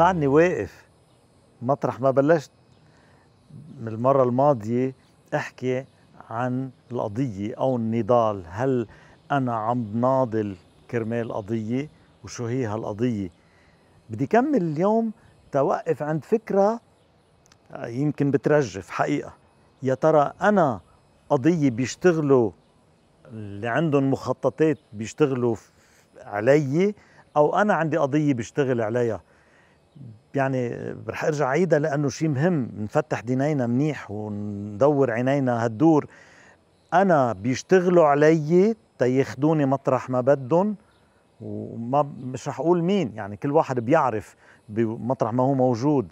بعدني واقف مطرح ما بلشت من المرة الماضية احكي عن القضية او النضال هل انا عم بناضل كرمال قضية وشو هي هالقضية بدي كمل اليوم توقف عند فكرة يمكن بترجف حقيقة يا ترى انا قضية بيشتغلوا اللي عندهم مخططات بيشتغلوا علي او انا عندي قضية بيشتغل عليها يعني رح ارجع عيدها لانه شيء مهم نفتح دينينا منيح وندور عينينا هالدور انا بيشتغلوا علي تاخذوني مطرح ما بدهم وما مش رح اقول مين يعني كل واحد بيعرف بمطرح ما هو موجود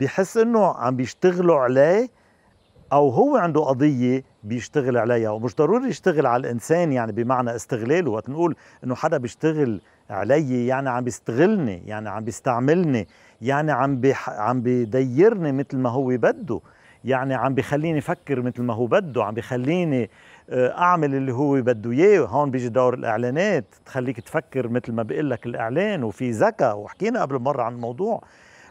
بحس انه عم بيشتغلوا عليه او هو عنده قضيه بيشتغل عليها ومش ضروري يشتغل على الانسان يعني بمعنى استغلاله وقت نقول انه حدا بيشتغل علي يعني عم بيستغلني يعني عم بيستعملني يعني عم بيح... عم بيديرني مثل ما هو بده يعني عم بخليني افكر مثل ما هو بده عم بخليني آه، اعمل اللي هو بده اياه هون بيجي دور الاعلانات تخليك تفكر مثل ما بقول لك الاعلان وفي ذكاء وحكينا قبل مره عن الموضوع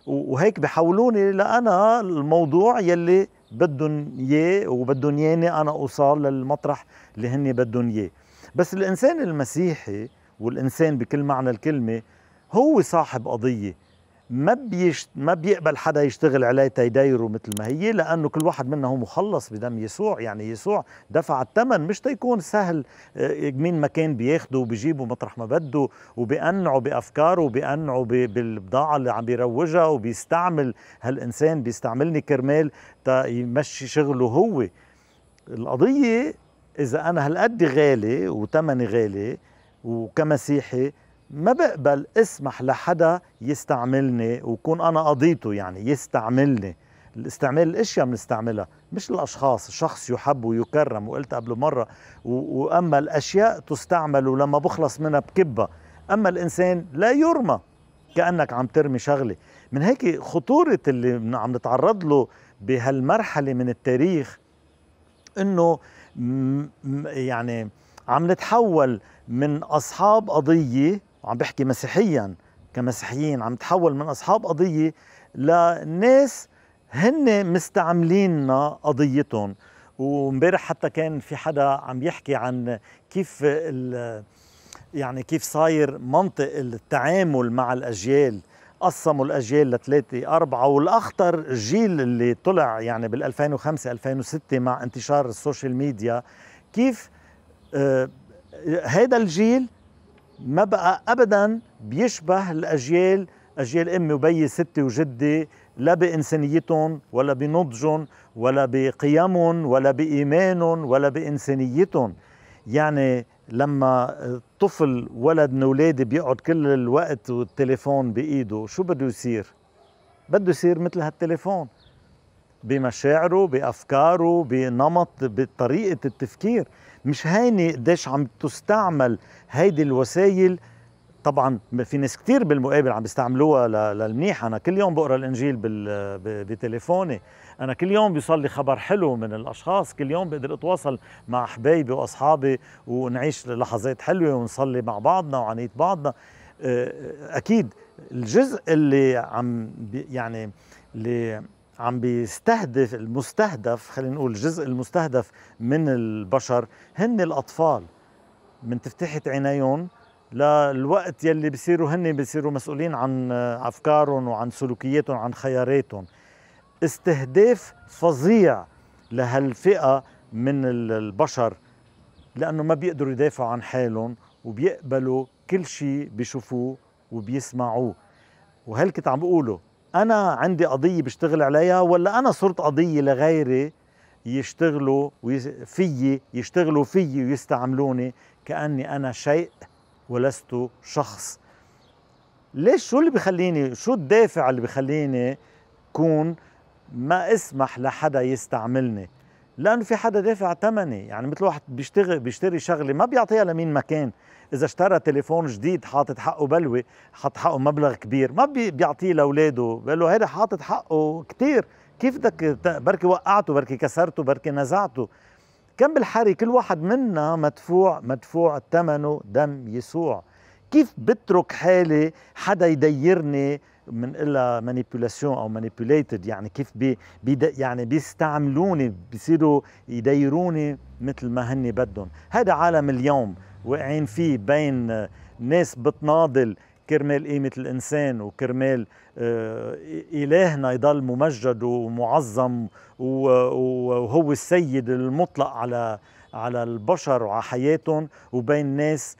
وهيك بحولوني لانا الموضوع يلي بدهم اياه وبدهم ياني انا اوصل للمطرح اللي هن بدهم اياه بس الانسان المسيحي والانسان بكل معنى الكلمه هو صاحب قضيه ما بيشت ما بيقبل حدا يشتغل عليه تيديره مثل ما هي لانه كل واحد منا هو مخلص بدم يسوع يعني يسوع دفع الثمن مش تيكون سهل آه، مين ما كان بياخده وبيجيبه مطرح ما بده وبيقنعه بافكاره وبيقنعه بالبضاعه اللي عم بيروجها وبيستعمل هالانسان بيستعملني كرمال تا يمشي شغله هو القضيه اذا انا هالقد غالي وثمني غالي وكمسيحي ما بقبل اسمح لحدا يستعملني وكون انا قضيته يعني يستعملني الاستعمال الاشياء بنستعملها مش الاشخاص شخص يحب ويكرم وقلت قبل مره واما الاشياء تستعمل ولما بخلص منها بكبها اما الانسان لا يرمى كانك عم ترمي شغله من هيك خطوره اللي عم نتعرض له بهالمرحله من التاريخ انه يعني عم نتحول من اصحاب قضيه وعم بحكي مسيحيا كمسيحيين عم تحول من اصحاب قضيه لناس هن مستعمليننا قضيتهم ومبارح حتى كان في حدا عم يحكي عن كيف يعني كيف صاير منطق التعامل مع الاجيال قسموا الاجيال لثلاثه اربعه والاخطر الجيل اللي طلع يعني بال 2005 2006 مع انتشار السوشيال ميديا كيف آه هذا الجيل ما بقى ابدا بيشبه الاجيال اجيال امي وبي ستي وجدي لا بانسانيتهم ولا بنضجهم ولا بقيمهم ولا بايمانهم ولا بانسانيتهم يعني لما طفل ولد من اولادي بيقعد كل الوقت والتليفون بايده شو بده يصير بده يصير مثل هالتليفون بمشاعره بافكاره بنمط بطريقه التفكير مش هيني قديش عم تستعمل هيدي الوسائل طبعا في ناس كثير بالمقابل عم بيستعملوها للمنيح انا كل يوم بقرا الانجيل بتليفوني انا كل يوم بيصلي خبر حلو من الاشخاص كل يوم بقدر اتواصل مع حبايبي واصحابي ونعيش لحظات حلوه ونصلي مع بعضنا وعنيت بعضنا آه، اكيد الجزء اللي عم يعني اللي عم بيستهدف المستهدف خلينا نقول الجزء المستهدف من البشر هن الأطفال من تفتحت عينيهم للوقت يلي بصيروا هن بصيروا مسؤولين عن أفكارهم وعن سلوكياتهم وعن خياراتهم استهداف فظيع لهالفئة من البشر لأنه ما بيقدروا يدافعوا عن حالهم وبيقبلوا كل شيء بيشوفوه وبيسمعوه وهل كنت عم بقوله انا عندي قضيه بشتغل عليها ولا انا صرت قضيه لغيري يشتغلوا فيي يشتغلوا فيي ويستعملوني كاني انا شيء ولست شخص ليش شو اللي بخليني شو الدافع اللي بخليني كون ما اسمح لحدا يستعملني لانه في حدا دافع ثمنه يعني مثل واحد بيشتغل بيشتري شغله ما بيعطيها لمين مكان اذا اشترى تليفون جديد حاطط حقه بلوه حط حقه مبلغ كبير ما بيعطيه لاولاده بقول له هذا حاطط حقه كثير كيف بدك بركي وقعته بركي كسرته بركي نزعته كم بالحري كل واحد منا مدفوع مدفوع ثمنه دم يسوع كيف بترك حالي حدا يديرني الا مانيبيولاسيون او مانيبيوليتد يعني كيف بي بي يعني بيستعملوني بيصيروا يديروني مثل ما هن بدهم هذا عالم اليوم واقعين فيه بين ناس بتناضل كرمال قيمة الإنسان وكرمال آه، إلهنا يضل ممجد ومعظم وهو السيد المطلق على على البشر وعلى حياتهم وبين ناس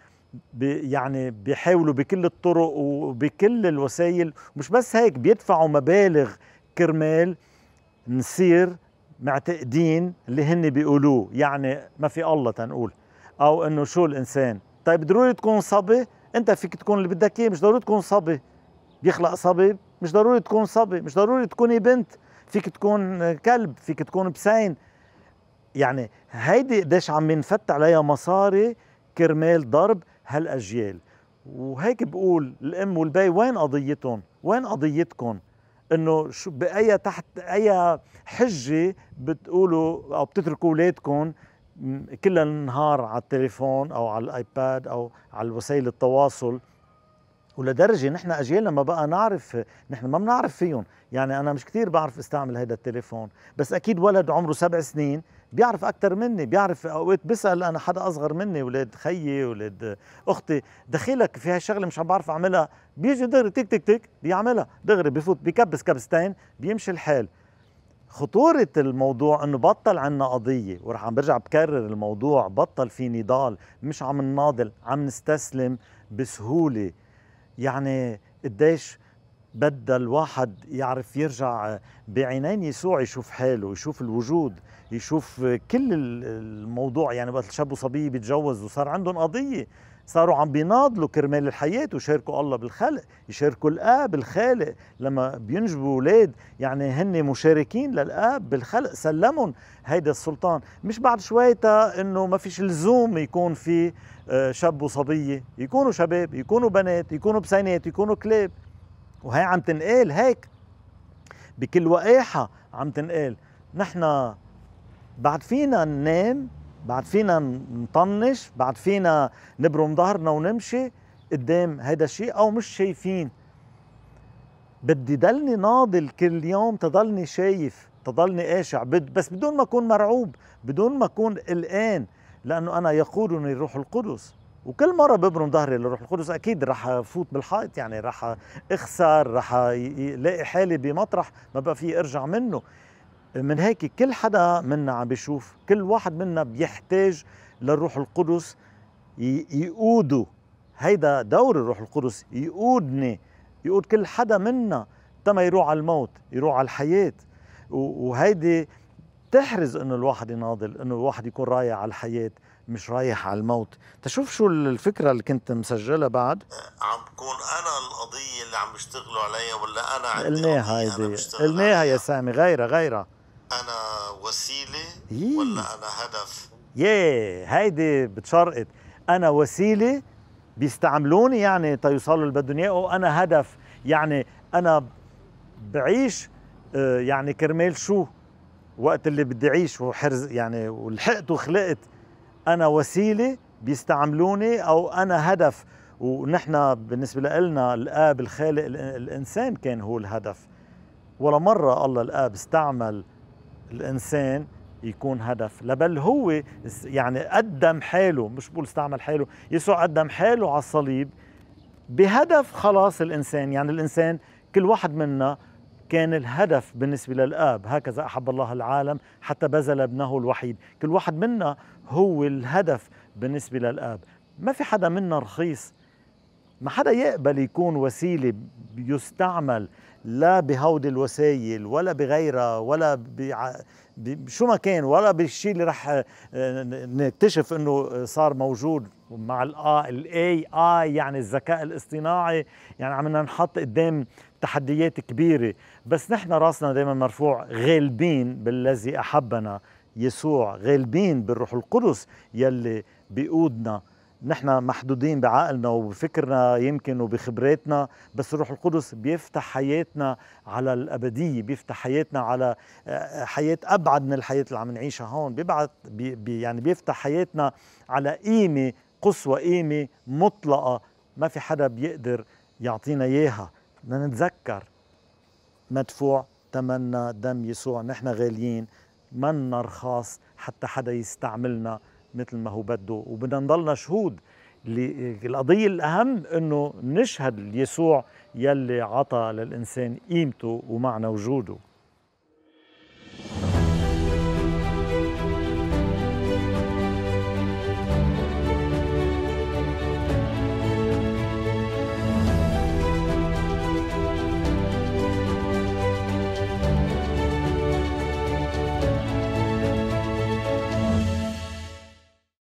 يعني بيحاولوا بكل الطرق وبكل الوسائل مش بس هيك بيدفعوا مبالغ كرمال نصير معتقدين اللي هن بيقولوه يعني ما في الله تنقول او انه شو الانسان طيب ضروري تكون صبي انت فيك تكون اللي بدك اياه مش ضروري تكون صبي بيخلق صبي مش ضروري تكون صبي مش ضروري تكوني بنت فيك تكون كلب فيك تكون بسين يعني هيدي قديش عم ينفت عليها مصاري كرمال ضرب هالاجيال وهيك بقول الام والبي وين قضيتهم وين قضيتكم انه شو باي تحت اي حجه بتقولوا او بتتركوا اولادكم كل النهار على التليفون او على الايباد او على وسائل التواصل ولدرجه نحن اجيالنا ما بقى نعرف نحن ما بنعرف فيهم يعني انا مش كثير بعرف استعمل هذا التليفون بس اكيد ولد عمره سبع سنين بيعرف اكثر مني بيعرف اوقات بسال انا حدا اصغر مني ولاد خيي ولاد اختي دخيلك في هالشغله مش عم بعرف اعملها بيجي دغري تك تك تك بيعملها دغري بفوت بكبس كبستين بيمشي الحال خطورة الموضوع انه بطل عنا قضية ورح عم برجع بكرر الموضوع بطل في نضال مش عم نناضل عم نستسلم بسهولة يعني قديش بدها الواحد يعرف يرجع بعينين يسوع يشوف حاله يشوف الوجود يشوف كل الموضوع يعني وقت شاب وصبية بيتجوز وصار عندهم قضية صاروا عم بيناضلوا كرمال الحياة وشاركوا الله بالخلق يشاركوا الآب الخالق لما بينجبوا أولاد يعني هن مشاركين للآب بالخلق سلمهم هيدا السلطان مش بعد شويتها إنه ما فيش لزوم يكون في آه، شاب وصبية يكونوا شباب يكونوا بنات يكونوا بسينات يكونوا كلاب وهي عم تنقال هيك بكل وقاحة عم تنقال نحن بعد فينا ننام بعد فينا نطنش بعد فينا نبرم ظهرنا ونمشي قدام هيدا الشيء او مش شايفين بدي ضلني ناضل كل يوم تضلني شايف تضلني قاشع بد بس بدون ما اكون مرعوب بدون ما اكون قلقان لانه انا يقودني الروح القدس وكل مره ببرم ظهري للروح القدس اكيد رح افوت بالحائط يعني رح اخسر رح الاقي حالي بمطرح ما بقى في ارجع منه من هيك كل حدا منا عم بيشوف كل واحد منا بيحتاج للروح القدس يقوده هيدا دور الروح القدس يقودني يقود كل حدا منا تما يروح على الموت يروح على الحياة وهيدي تحرز انه الواحد يناضل انه الواحد يكون رايح على الحياة مش رايح على الموت تشوف شو الفكرة اللي كنت مسجلها بعد عم بكون أنا القضية اللي عم بيشتغلوا عليها ولا أنا عندي قلناها هيدي قلناها يا سامي غيرها غيرها انا وسيله إيه. ولا انا هدف ياه هيدي بتشرقت انا وسيله بيستعملوني يعني تيوصلوا اللي بدهم اياه هدف يعني انا بعيش آه، يعني كرمال شو وقت اللي بدي اعيش وحرز يعني ولحقت وخلقت انا وسيله بيستعملوني او انا هدف ونحن بالنسبه لنا الاب الخالق الانسان كان هو الهدف ولا مره الله الاب استعمل الانسان يكون هدف لبل هو يعني قدم حاله مش بقول استعمل حاله يسوع قدم حاله على الصليب بهدف خلاص الانسان يعني الانسان كل واحد منا كان الهدف بالنسبه للاب هكذا احب الله العالم حتى بذل ابنه الوحيد كل واحد منا هو الهدف بالنسبه للاب ما في حدا منا رخيص ما حدا يقبل يكون وسيلة يستعمل لا بهود الوسائل ولا بغيرها ولا بع... شو ما كان ولا بالشيء اللي رح آه، نكتشف انه صار موجود مع الاي اي يعني الذكاء الاصطناعي يعني عم نحط قدام تحديات كبيره بس نحن راسنا دائما مرفوع غالبين بالذي احبنا يسوع غالبين بالروح القدس يلي بيقودنا نحن محدودين بعقلنا وبفكرنا يمكن وبخبراتنا بس الروح القدس بيفتح حياتنا على الأبدية بيفتح حياتنا على آه، آه، حياة أبعد من الحياة اللي عم نعيشها هون بيبعت بي يعني بيفتح حياتنا على قيمة قصوى قيمة مطلقة ما في حدا بيقدر يعطينا إياها بدنا نتذكر مدفوع تمنى دم يسوع نحن غاليين ما نرخاص حتى حدا يستعملنا مثل ما هو بده وبدنا نضلنا شهود القضية الأهم أنه نشهد يسوع يلي عطى للإنسان قيمته ومعنى وجوده